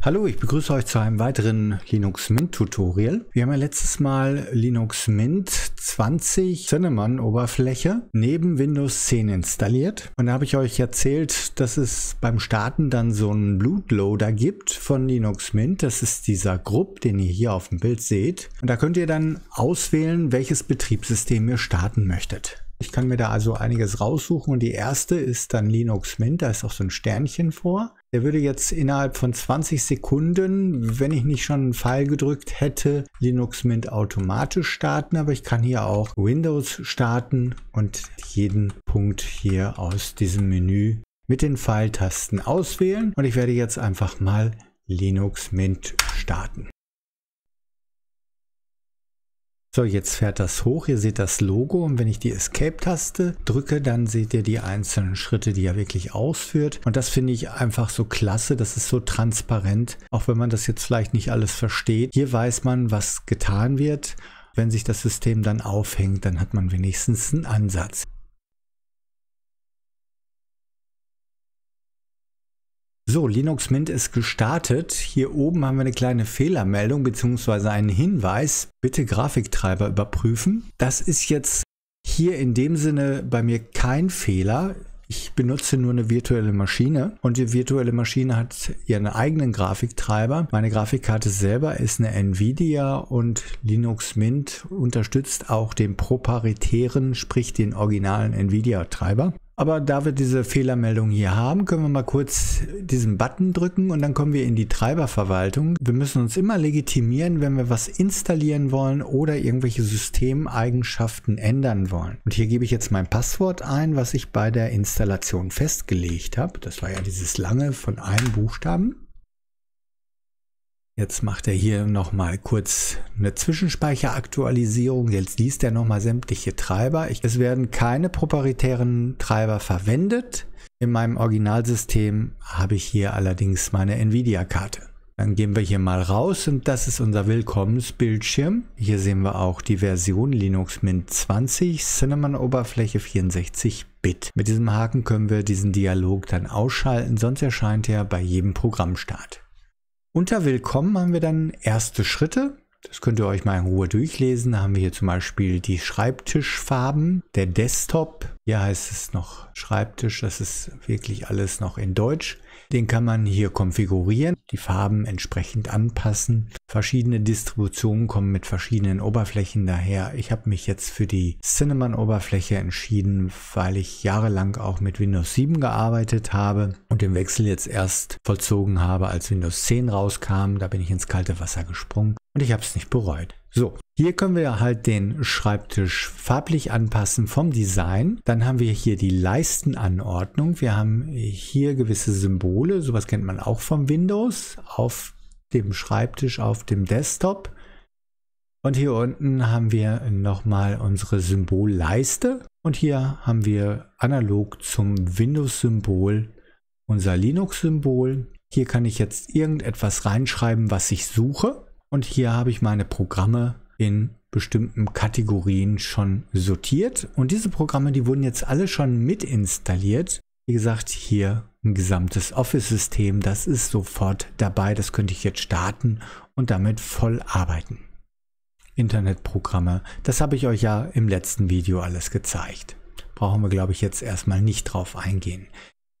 Hallo, ich begrüße euch zu einem weiteren Linux Mint Tutorial. Wir haben ja letztes Mal Linux Mint 20 Cinnamon Oberfläche neben Windows 10 installiert. Und da habe ich euch erzählt, dass es beim Starten dann so einen Bootloader gibt von Linux Mint. Das ist dieser Grub, den ihr hier auf dem Bild seht. Und da könnt ihr dann auswählen, welches Betriebssystem ihr starten möchtet. Ich kann mir da also einiges raussuchen und die erste ist dann Linux Mint, da ist auch so ein Sternchen vor. Der würde jetzt innerhalb von 20 Sekunden, wenn ich nicht schon einen Pfeil gedrückt hätte, Linux Mint automatisch starten. Aber ich kann hier auch Windows starten und jeden Punkt hier aus diesem Menü mit den Pfeiltasten auswählen. Und ich werde jetzt einfach mal Linux Mint starten. So, jetzt fährt das hoch. Ihr seht das Logo und wenn ich die Escape-Taste drücke, dann seht ihr die einzelnen Schritte, die er wirklich ausführt. Und das finde ich einfach so klasse. Das ist so transparent, auch wenn man das jetzt vielleicht nicht alles versteht. Hier weiß man, was getan wird. Wenn sich das System dann aufhängt, dann hat man wenigstens einen Ansatz. So, Linux Mint ist gestartet. Hier oben haben wir eine kleine Fehlermeldung bzw. einen Hinweis. Bitte Grafiktreiber überprüfen. Das ist jetzt hier in dem Sinne bei mir kein Fehler. Ich benutze nur eine virtuelle Maschine und die virtuelle Maschine hat ihren eigenen Grafiktreiber. Meine Grafikkarte selber ist eine Nvidia und Linux Mint unterstützt auch den proprietären, sprich den originalen Nvidia-Treiber. Aber da wir diese Fehlermeldung hier haben, können wir mal kurz diesen Button drücken und dann kommen wir in die Treiberverwaltung. Wir müssen uns immer legitimieren, wenn wir was installieren wollen oder irgendwelche Systemeigenschaften ändern wollen. Und hier gebe ich jetzt mein Passwort ein, was ich bei der Installation festgelegt habe. Das war ja dieses lange von einem Buchstaben. Jetzt macht er hier nochmal kurz eine Zwischenspeicheraktualisierung. Jetzt liest er nochmal sämtliche Treiber. Ich, es werden keine proprietären Treiber verwendet. In meinem Originalsystem habe ich hier allerdings meine Nvidia-Karte. Dann gehen wir hier mal raus und das ist unser Willkommensbildschirm. Hier sehen wir auch die Version Linux Mint 20 Cinnamon Oberfläche 64 Bit. Mit diesem Haken können wir diesen Dialog dann ausschalten, sonst erscheint er bei jedem Programmstart. Unter Willkommen haben wir dann erste Schritte. Das könnt ihr euch mal in Ruhe durchlesen. Da haben wir hier zum Beispiel die Schreibtischfarben, der Desktop. Hier heißt es noch Schreibtisch. Das ist wirklich alles noch in Deutsch. Den kann man hier konfigurieren, die Farben entsprechend anpassen. Verschiedene Distributionen kommen mit verschiedenen Oberflächen daher. Ich habe mich jetzt für die Cinnamon-Oberfläche entschieden, weil ich jahrelang auch mit Windows 7 gearbeitet habe und den Wechsel jetzt erst vollzogen habe, als Windows 10 rauskam. Da bin ich ins kalte Wasser gesprungen und ich habe es nicht bereut. So, hier können wir halt den Schreibtisch farblich anpassen vom Design. Dann haben wir hier die Leistenanordnung. Wir haben hier gewisse Symbole, sowas kennt man auch vom Windows, auf dem Schreibtisch, auf dem Desktop. Und hier unten haben wir nochmal unsere Symbolleiste. Und hier haben wir analog zum Windows-Symbol unser Linux-Symbol. Hier kann ich jetzt irgendetwas reinschreiben, was ich suche. Und hier habe ich meine Programme in bestimmten Kategorien schon sortiert. Und diese Programme, die wurden jetzt alle schon mit installiert. Wie gesagt, hier ein gesamtes Office-System, das ist sofort dabei. Das könnte ich jetzt starten und damit voll arbeiten. Internetprogramme, das habe ich euch ja im letzten Video alles gezeigt. Brauchen wir, glaube ich, jetzt erstmal nicht drauf eingehen.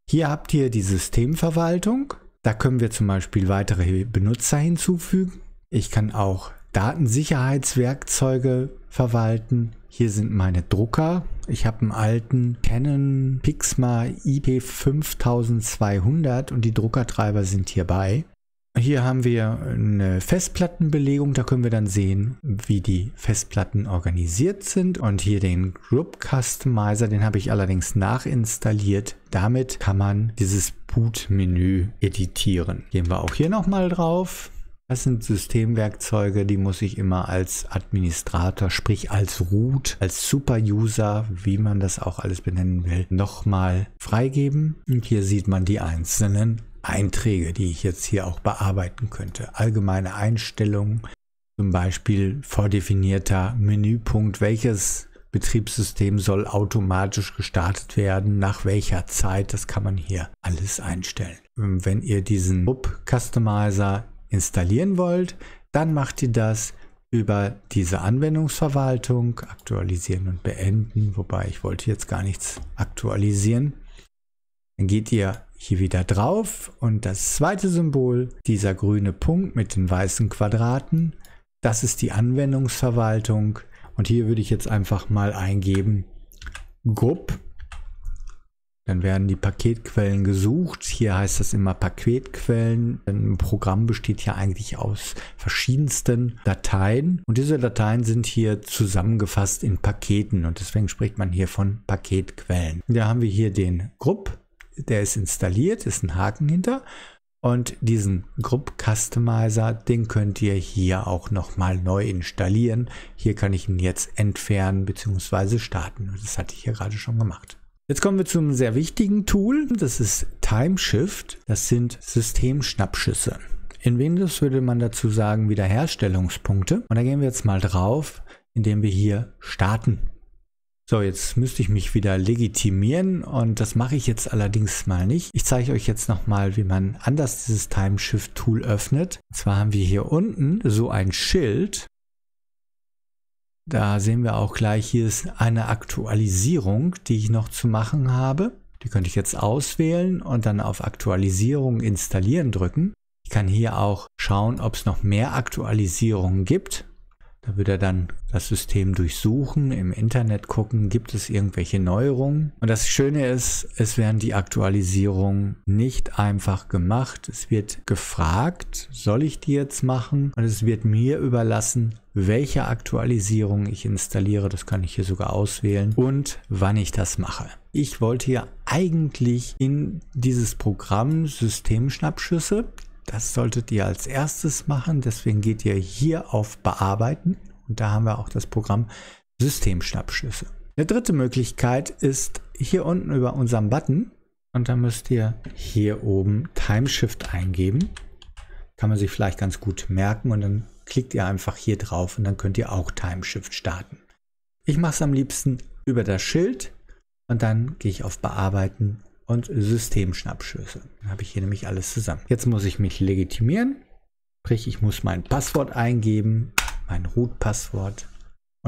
Hier habt ihr die Systemverwaltung. Da können wir zum Beispiel weitere Benutzer hinzufügen. Ich kann auch Datensicherheitswerkzeuge verwalten. Hier sind meine Drucker. Ich habe einen alten Canon Pixma IP5200 und die Druckertreiber sind hierbei. Hier haben wir eine Festplattenbelegung, da können wir dann sehen, wie die Festplatten organisiert sind. Und hier den Group Customizer, den habe ich allerdings nachinstalliert. Damit kann man dieses Boot-Menü editieren. Gehen wir auch hier nochmal drauf. Das sind Systemwerkzeuge, die muss ich immer als Administrator, sprich als Root, als Superuser, wie man das auch alles benennen will, nochmal freigeben. Und hier sieht man die einzelnen Einträge, die ich jetzt hier auch bearbeiten könnte. Allgemeine Einstellungen, zum Beispiel vordefinierter Menüpunkt, welches Betriebssystem soll automatisch gestartet werden, nach welcher Zeit, das kann man hier alles einstellen. Wenn ihr diesen Hub Customizer installieren wollt, dann macht ihr das über diese Anwendungsverwaltung aktualisieren und beenden, wobei ich wollte jetzt gar nichts aktualisieren. Dann geht ihr hier wieder drauf und das zweite Symbol, dieser grüne Punkt mit den weißen Quadraten, das ist die Anwendungsverwaltung und hier würde ich jetzt einfach mal eingeben, GUP dann werden die Paketquellen gesucht. Hier heißt das immer Paketquellen. Ein Programm besteht ja eigentlich aus verschiedensten Dateien. Und diese Dateien sind hier zusammengefasst in Paketen. Und deswegen spricht man hier von Paketquellen. Da haben wir hier den Grupp. Der ist installiert, ist ein Haken hinter. Und diesen Group Customizer, den könnt ihr hier auch nochmal neu installieren. Hier kann ich ihn jetzt entfernen bzw. starten. Das hatte ich hier gerade schon gemacht. Jetzt kommen wir zum sehr wichtigen Tool. Das ist Timeshift. Das sind Systemschnappschüsse. In Windows würde man dazu sagen Wiederherstellungspunkte. Und da gehen wir jetzt mal drauf, indem wir hier starten. So, jetzt müsste ich mich wieder legitimieren und das mache ich jetzt allerdings mal nicht. Ich zeige euch jetzt nochmal, wie man anders dieses Timeshift-Tool öffnet. Und zwar haben wir hier unten so ein Schild da sehen wir auch gleich, hier ist eine Aktualisierung, die ich noch zu machen habe. Die könnte ich jetzt auswählen und dann auf Aktualisierung installieren drücken. Ich kann hier auch schauen, ob es noch mehr Aktualisierungen gibt. Da würde er dann das System durchsuchen, im Internet gucken, gibt es irgendwelche Neuerungen. Und das Schöne ist, es werden die Aktualisierungen nicht einfach gemacht. Es wird gefragt, soll ich die jetzt machen? Und es wird mir überlassen, welche Aktualisierung ich installiere. Das kann ich hier sogar auswählen und wann ich das mache. Ich wollte hier eigentlich in dieses Programm Systemschnappschüsse. Das solltet ihr als erstes machen. Deswegen geht ihr hier auf Bearbeiten. Und da haben wir auch das Programm Systemschnappschüsse. Eine dritte Möglichkeit ist hier unten über unserem Button. Und dann müsst ihr hier oben Timeshift eingeben kann man sich vielleicht ganz gut merken und dann klickt ihr einfach hier drauf und dann könnt ihr auch Time Shift starten. Ich mache es am liebsten über das Schild und dann gehe ich auf Bearbeiten und Systemschnappschüsse. Dann habe ich hier nämlich alles zusammen. Jetzt muss ich mich legitimieren, sprich ich muss mein Passwort eingeben, mein Root-Passwort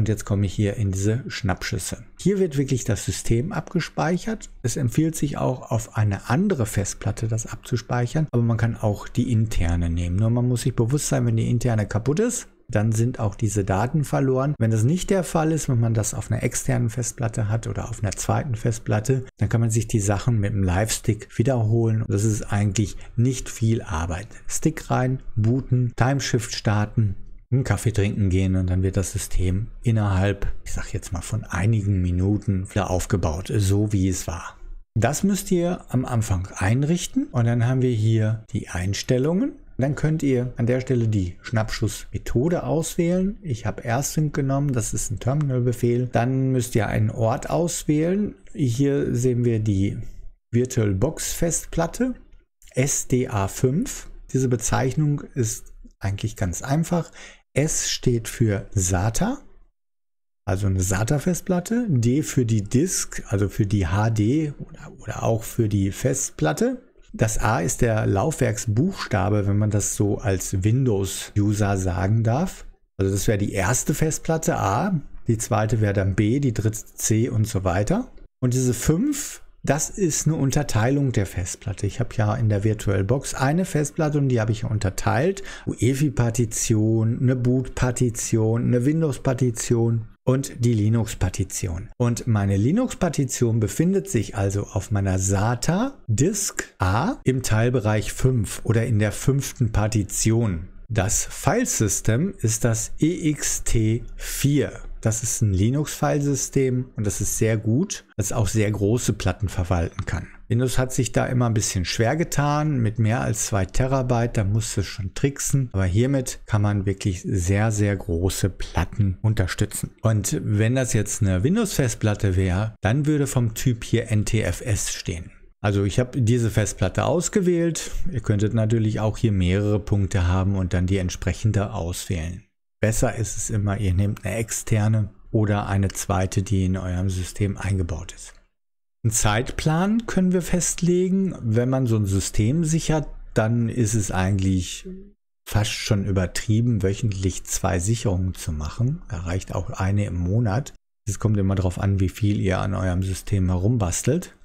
und jetzt komme ich hier in diese Schnappschüsse. Hier wird wirklich das System abgespeichert. Es empfiehlt sich auch auf eine andere Festplatte das abzuspeichern, aber man kann auch die interne nehmen. Nur man muss sich bewusst sein, wenn die interne kaputt ist, dann sind auch diese Daten verloren. Wenn das nicht der Fall ist, wenn man das auf einer externen Festplatte hat oder auf einer zweiten Festplatte, dann kann man sich die Sachen mit dem Live-Stick wiederholen. Das ist eigentlich nicht viel Arbeit. Stick rein, booten, Timeshift starten einen Kaffee trinken gehen und dann wird das System innerhalb, ich sag jetzt mal von einigen Minuten wieder aufgebaut, so wie es war. Das müsst ihr am Anfang einrichten und dann haben wir hier die Einstellungen. Dann könnt ihr an der Stelle die Schnappschussmethode auswählen. Ich habe Erstsync genommen, das ist ein Terminalbefehl. Dann müsst ihr einen Ort auswählen. Hier sehen wir die VirtualBox Festplatte SDA5. Diese Bezeichnung ist eigentlich ganz einfach. S steht für SATA, also eine SATA-Festplatte. D für die Disk, also für die HD oder, oder auch für die Festplatte. Das A ist der Laufwerksbuchstabe, wenn man das so als Windows-User sagen darf. Also das wäre die erste Festplatte A, die zweite wäre dann B, die dritte C und so weiter. Und diese fünf das ist eine Unterteilung der Festplatte. Ich habe ja in der VirtualBox eine Festplatte und die habe ich unterteilt. UEFI-Partition, eine Boot-Partition, eine Windows-Partition und die Linux-Partition. Und meine Linux-Partition befindet sich also auf meiner SATA Disk A im Teilbereich 5 oder in der fünften Partition. Das Filesystem ist das EXT4. Das ist ein Linux-Filesystem und das ist sehr gut, das auch sehr große Platten verwalten kann. Windows hat sich da immer ein bisschen schwer getan mit mehr als zwei Terabyte, da musste schon tricksen, aber hiermit kann man wirklich sehr, sehr große Platten unterstützen. Und wenn das jetzt eine Windows-Festplatte wäre, dann würde vom Typ hier NTFS stehen. Also ich habe diese Festplatte ausgewählt. Ihr könntet natürlich auch hier mehrere Punkte haben und dann die entsprechende auswählen. Besser ist es immer, ihr nehmt eine externe oder eine zweite, die in eurem System eingebaut ist. Einen Zeitplan können wir festlegen. Wenn man so ein System sichert, dann ist es eigentlich fast schon übertrieben, wöchentlich zwei Sicherungen zu machen. Erreicht auch eine im Monat. Es kommt immer darauf an, wie viel ihr an eurem System herumbastelt.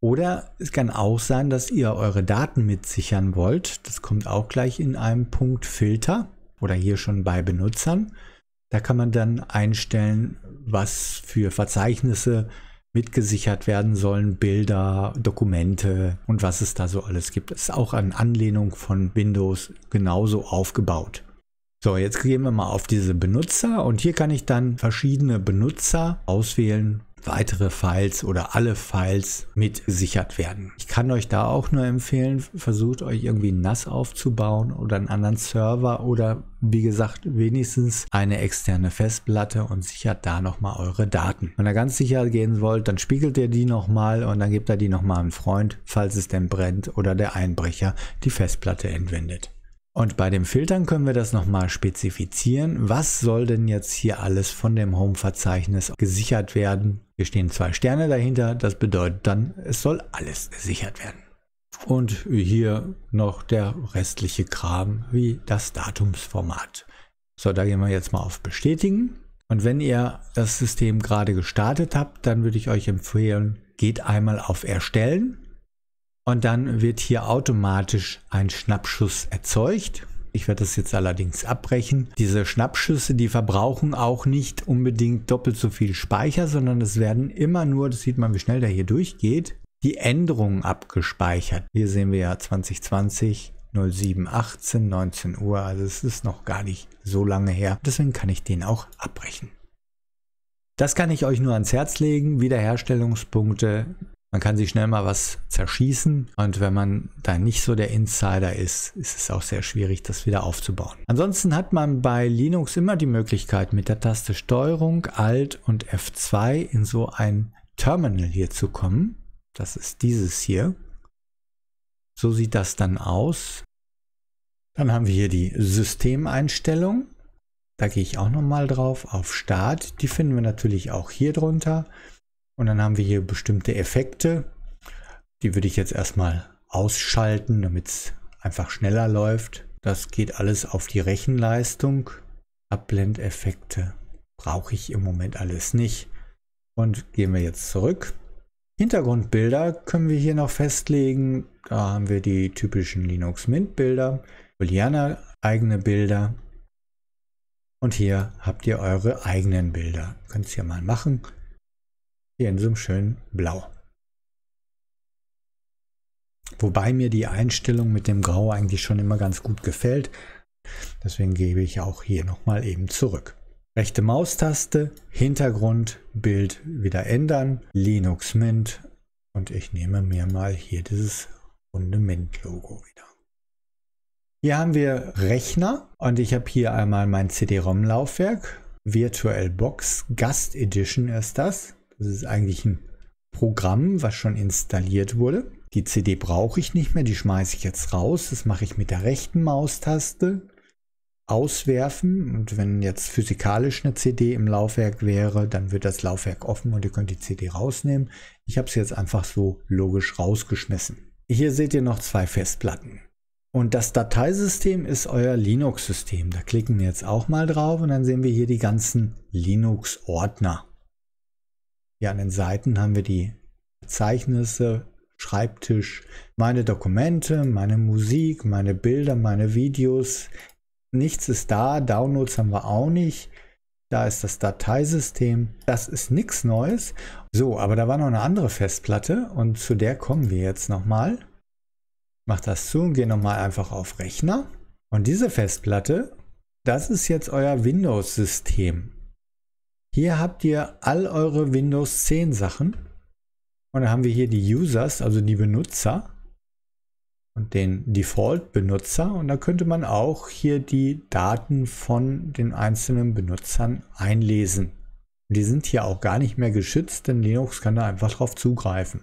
Oder es kann auch sein, dass ihr eure Daten mitsichern wollt. Das kommt auch gleich in einem Punkt Filter oder hier schon bei Benutzern. Da kann man dann einstellen, was für Verzeichnisse mitgesichert werden sollen, Bilder, Dokumente und was es da so alles gibt. Das ist auch an Anlehnung von Windows genauso aufgebaut. So, jetzt gehen wir mal auf diese Benutzer und hier kann ich dann verschiedene Benutzer auswählen, weitere Files oder alle Files mit sichert werden. Ich kann euch da auch nur empfehlen, versucht euch irgendwie NAS aufzubauen oder einen anderen Server oder wie gesagt wenigstens eine externe Festplatte und sichert da nochmal eure Daten. Wenn ihr ganz sicher gehen wollt, dann spiegelt ihr die nochmal und dann gebt ihr die nochmal einem Freund, falls es denn brennt oder der Einbrecher die Festplatte entwendet. Und bei dem Filtern können wir das nochmal spezifizieren. Was soll denn jetzt hier alles von dem Home-Verzeichnis gesichert werden hier stehen zwei Sterne dahinter. Das bedeutet dann, es soll alles gesichert werden. Und hier noch der restliche Kram wie das Datumsformat. So, da gehen wir jetzt mal auf Bestätigen. Und wenn ihr das System gerade gestartet habt, dann würde ich euch empfehlen, geht einmal auf Erstellen. Und dann wird hier automatisch ein Schnappschuss erzeugt. Ich werde das jetzt allerdings abbrechen. Diese Schnappschüsse, die verbrauchen auch nicht unbedingt doppelt so viel Speicher, sondern es werden immer nur, das sieht man, wie schnell der hier durchgeht, die Änderungen abgespeichert. Hier sehen wir ja 2020, 07, 18, 19 Uhr, also es ist noch gar nicht so lange her. Deswegen kann ich den auch abbrechen. Das kann ich euch nur ans Herz legen. Wiederherstellungspunkte man kann sich schnell mal was zerschießen und wenn man da nicht so der Insider ist, ist es auch sehr schwierig, das wieder aufzubauen. Ansonsten hat man bei Linux immer die Möglichkeit, mit der Taste STRG, Alt und F2 in so ein Terminal hier zu kommen. Das ist dieses hier. So sieht das dann aus. Dann haben wir hier die Systemeinstellung. Da gehe ich auch nochmal drauf auf Start. Die finden wir natürlich auch hier drunter. Und dann haben wir hier bestimmte Effekte. Die würde ich jetzt erstmal ausschalten, damit es einfach schneller läuft. Das geht alles auf die Rechenleistung. Abblendeffekte brauche ich im Moment alles nicht. Und gehen wir jetzt zurück. Hintergrundbilder können wir hier noch festlegen. Da haben wir die typischen Linux Mint Bilder, Juliana eigene Bilder. Und hier habt ihr eure eigenen Bilder. Könnt ihr mal machen hier in diesem schönen Blau. Wobei mir die Einstellung mit dem Grau eigentlich schon immer ganz gut gefällt. Deswegen gebe ich auch hier nochmal eben zurück. Rechte Maustaste, Hintergrund, Bild wieder ändern, Linux Mint und ich nehme mir mal hier dieses runde Mint-Logo wieder. Hier haben wir Rechner und ich habe hier einmal mein CD-ROM-Laufwerk, VirtualBox Gast Edition ist das. Das ist eigentlich ein Programm, was schon installiert wurde. Die CD brauche ich nicht mehr, die schmeiße ich jetzt raus. Das mache ich mit der rechten Maustaste. Auswerfen und wenn jetzt physikalisch eine CD im Laufwerk wäre, dann wird das Laufwerk offen und ihr könnt die CD rausnehmen. Ich habe es jetzt einfach so logisch rausgeschmissen. Hier seht ihr noch zwei Festplatten. Und das Dateisystem ist euer Linux-System. Da klicken wir jetzt auch mal drauf und dann sehen wir hier die ganzen Linux-Ordner. Hier an den Seiten haben wir die Bezeichnisse, Schreibtisch, meine Dokumente, meine Musik, meine Bilder, meine Videos. Nichts ist da, Downloads haben wir auch nicht. Da ist das Dateisystem. Das ist nichts Neues. So, aber da war noch eine andere Festplatte und zu der kommen wir jetzt nochmal. Macht das zu und gehe nochmal einfach auf Rechner. Und diese Festplatte, das ist jetzt euer Windows-System. Hier habt ihr all eure Windows 10 Sachen. Und dann haben wir hier die Users, also die Benutzer und den Default-Benutzer. Und da könnte man auch hier die Daten von den einzelnen Benutzern einlesen. Die sind hier auch gar nicht mehr geschützt, denn Linux kann da einfach drauf zugreifen.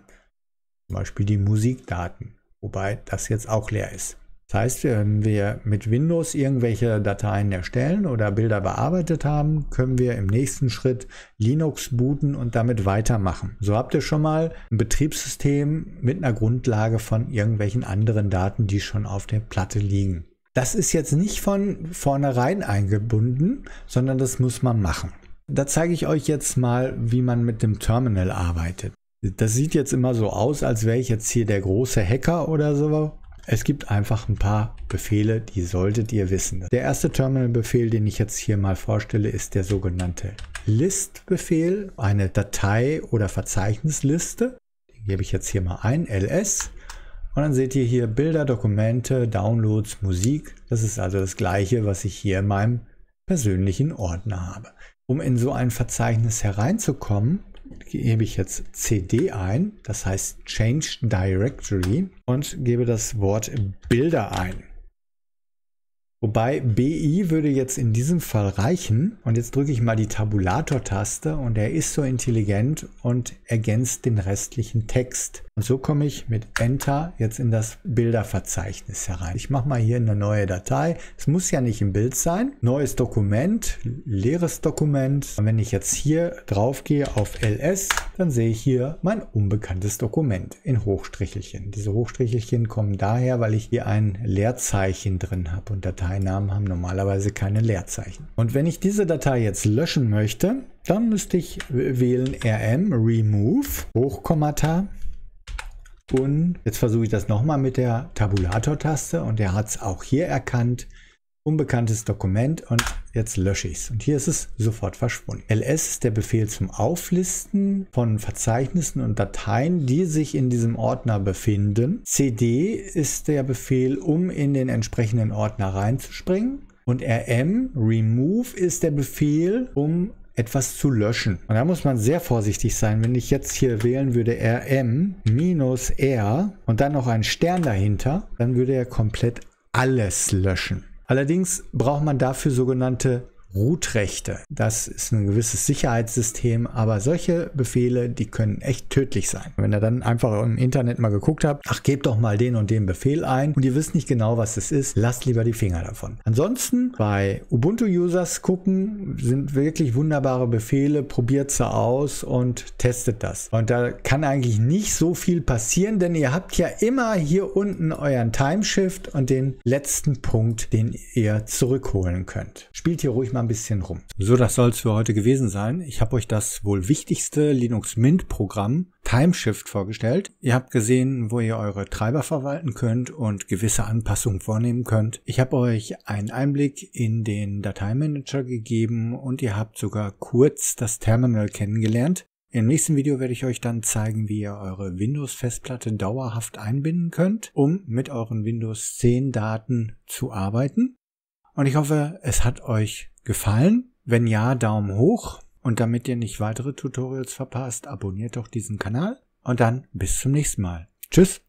Zum Beispiel die Musikdaten, wobei das jetzt auch leer ist. Das heißt, wenn wir mit Windows irgendwelche Dateien erstellen oder Bilder bearbeitet haben, können wir im nächsten Schritt Linux booten und damit weitermachen. So habt ihr schon mal ein Betriebssystem mit einer Grundlage von irgendwelchen anderen Daten, die schon auf der Platte liegen. Das ist jetzt nicht von vornherein eingebunden, sondern das muss man machen. Da zeige ich euch jetzt mal, wie man mit dem Terminal arbeitet. Das sieht jetzt immer so aus, als wäre ich jetzt hier der große Hacker oder so, es gibt einfach ein paar Befehle, die solltet ihr wissen. Der erste Terminal-Befehl, den ich jetzt hier mal vorstelle, ist der sogenannte List-Befehl, eine Datei- oder Verzeichnisliste. Den gebe ich jetzt hier mal ein, ls. Und dann seht ihr hier Bilder, Dokumente, Downloads, Musik. Das ist also das gleiche, was ich hier in meinem persönlichen Ordner habe. Um in so ein Verzeichnis hereinzukommen, gebe ich jetzt CD ein, das heißt Change Directory und gebe das Wort Bilder ein. Wobei BI würde jetzt in diesem Fall reichen. Und jetzt drücke ich mal die Tabulator-Taste und er ist so intelligent und ergänzt den restlichen Text. Und so komme ich mit Enter jetzt in das Bilderverzeichnis herein. Ich mache mal hier eine neue Datei. Es muss ja nicht im Bild sein. Neues Dokument, leeres Dokument. Und wenn ich jetzt hier drauf gehe auf LS, dann sehe ich hier mein unbekanntes Dokument in Hochstrichelchen. Diese Hochstrichelchen kommen daher, weil ich hier ein Leerzeichen drin habe und Datei Dateinamen haben normalerweise keine Leerzeichen. Und wenn ich diese Datei jetzt löschen möchte, dann müsste ich wählen rm remove Hochkommata und jetzt versuche ich das nochmal mit der Tabulator-Taste und er hat es auch hier erkannt unbekanntes Dokument und jetzt lösche ich es. Und hier ist es sofort verschwunden. ls ist der Befehl zum Auflisten von Verzeichnissen und Dateien, die sich in diesem Ordner befinden. cd ist der Befehl, um in den entsprechenden Ordner reinzuspringen. Und rm, remove, ist der Befehl, um etwas zu löschen. Und da muss man sehr vorsichtig sein. Wenn ich jetzt hier wählen würde rm minus r und dann noch einen Stern dahinter, dann würde er komplett alles löschen. Allerdings braucht man dafür sogenannte Rootrechte. Das ist ein gewisses Sicherheitssystem, aber solche Befehle, die können echt tödlich sein. Wenn ihr dann einfach im Internet mal geguckt habt, ach, gebt doch mal den und den Befehl ein und ihr wisst nicht genau, was es ist, lasst lieber die Finger davon. Ansonsten bei Ubuntu-Users gucken, sind wirklich wunderbare Befehle, probiert sie aus und testet das. Und da kann eigentlich nicht so viel passieren, denn ihr habt ja immer hier unten euren Timeshift und den letzten Punkt, den ihr zurückholen könnt. Spielt hier ruhig mal mal ein bisschen rum. So, das soll es für heute gewesen sein. Ich habe euch das wohl wichtigste Linux Mint Programm Timeshift vorgestellt. Ihr habt gesehen, wo ihr eure Treiber verwalten könnt und gewisse Anpassungen vornehmen könnt. Ich habe euch einen Einblick in den Dateimanager gegeben und ihr habt sogar kurz das Terminal kennengelernt. Im nächsten Video werde ich euch dann zeigen, wie ihr eure Windows-Festplatte dauerhaft einbinden könnt, um mit euren Windows 10 Daten zu arbeiten. Und ich hoffe, es hat euch gefallen. Wenn ja, Daumen hoch. Und damit ihr nicht weitere Tutorials verpasst, abonniert doch diesen Kanal. Und dann bis zum nächsten Mal. Tschüss.